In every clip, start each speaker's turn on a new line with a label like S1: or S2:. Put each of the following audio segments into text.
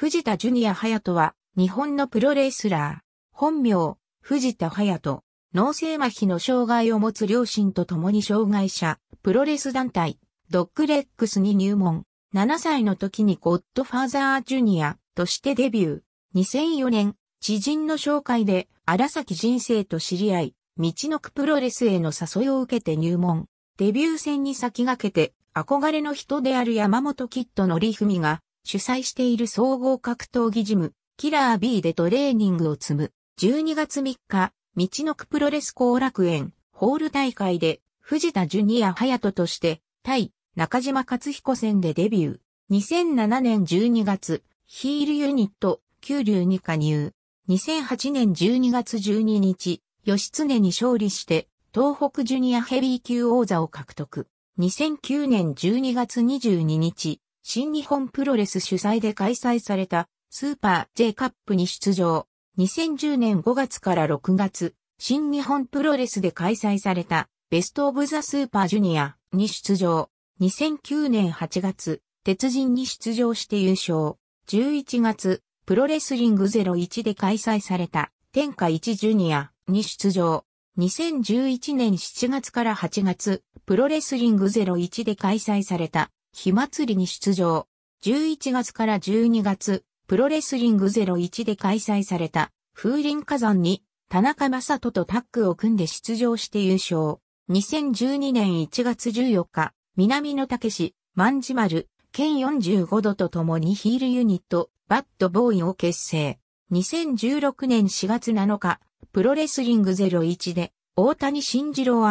S1: 藤田ジュニア隼人は、日本のプロレスラー。本名、藤田隼人。脳性麻痺の障害を持つ両親と共に障害者、プロレス団体、ドッグレックスに入門。7歳の時にゴッドファーザージュニアとしてデビュー。2004年、知人の紹介で荒崎人生と知り合い、道のくプロレスへの誘いを受けて入門。デビュー戦に先駆けて、憧れの人である山本キッドのりふみが、主催している総合格闘技ジム、キラー B でトレーニングを積む。12月3日、道のくプロレス後楽園、ホール大会で、藤田ジュニア隼人として、対、中島勝彦戦でデビュー。2007年12月、ヒールユニット、九流に加入。2008年12月12日、吉常に勝利して、東北ジュニアヘビー級王座を獲得。2009年12月22日、新日本プロレス主催で開催されたスーパー J カップに出場。2010年5月から6月、新日本プロレスで開催されたベストオブザスーパージュニアに出場。2009年8月、鉄人に出場して優勝。11月、プロレスリング01で開催された天下一ジュニアに出場。2011年7月から8月、プロレスリング01で開催された火祭りに出場。11月から12月、プロレスリング01で開催された風林火山に田中正人とタッグを組んで出場して優勝。2012年1月14日、南野武史、万事丸、県45度と共にヒールユニット、バッドボーイを結成。2016年4月7日、プロレスリング01で、大谷慎次郎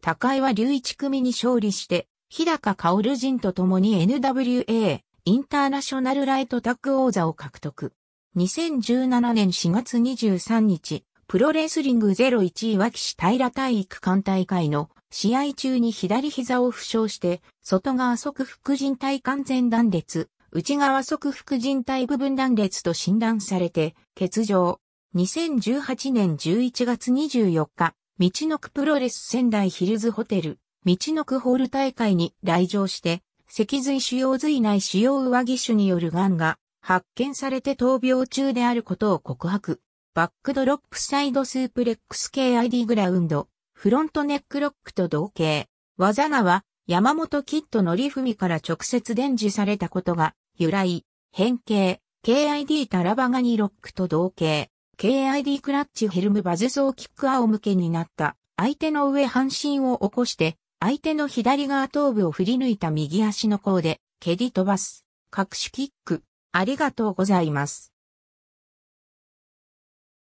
S1: 高岩隆一組に勝利して、日高薫人と共に NWA インターナショナルライトタッグ王座を獲得。2017年4月23日、プロレスリング01位脇市平体育館大会の試合中に左膝を負傷して、外側側副靭帯完全断裂、内側側副靭帯部分断裂と診断されて、欠場。2018年11月24日、道のくプロレス仙台ヒルズホテル、道のくホール大会に来場して、脊髄腫瘍髄内腫瘍上義手による癌が発見されて闘病中であることを告白。バックドロップサイドスープレックス KID グラウンド、フロントネックロックと同型。技名は山本キッドのりふみから直接伝授されたことが由来、変形、KID タラバガニロックと同型。KID クラッチヘルムバズソーキックアオ向けになった相手の上半身を起こして相手の左側頭部を振り抜いた右足の甲で蹴り飛ばす。各種キック。ありがとうございます。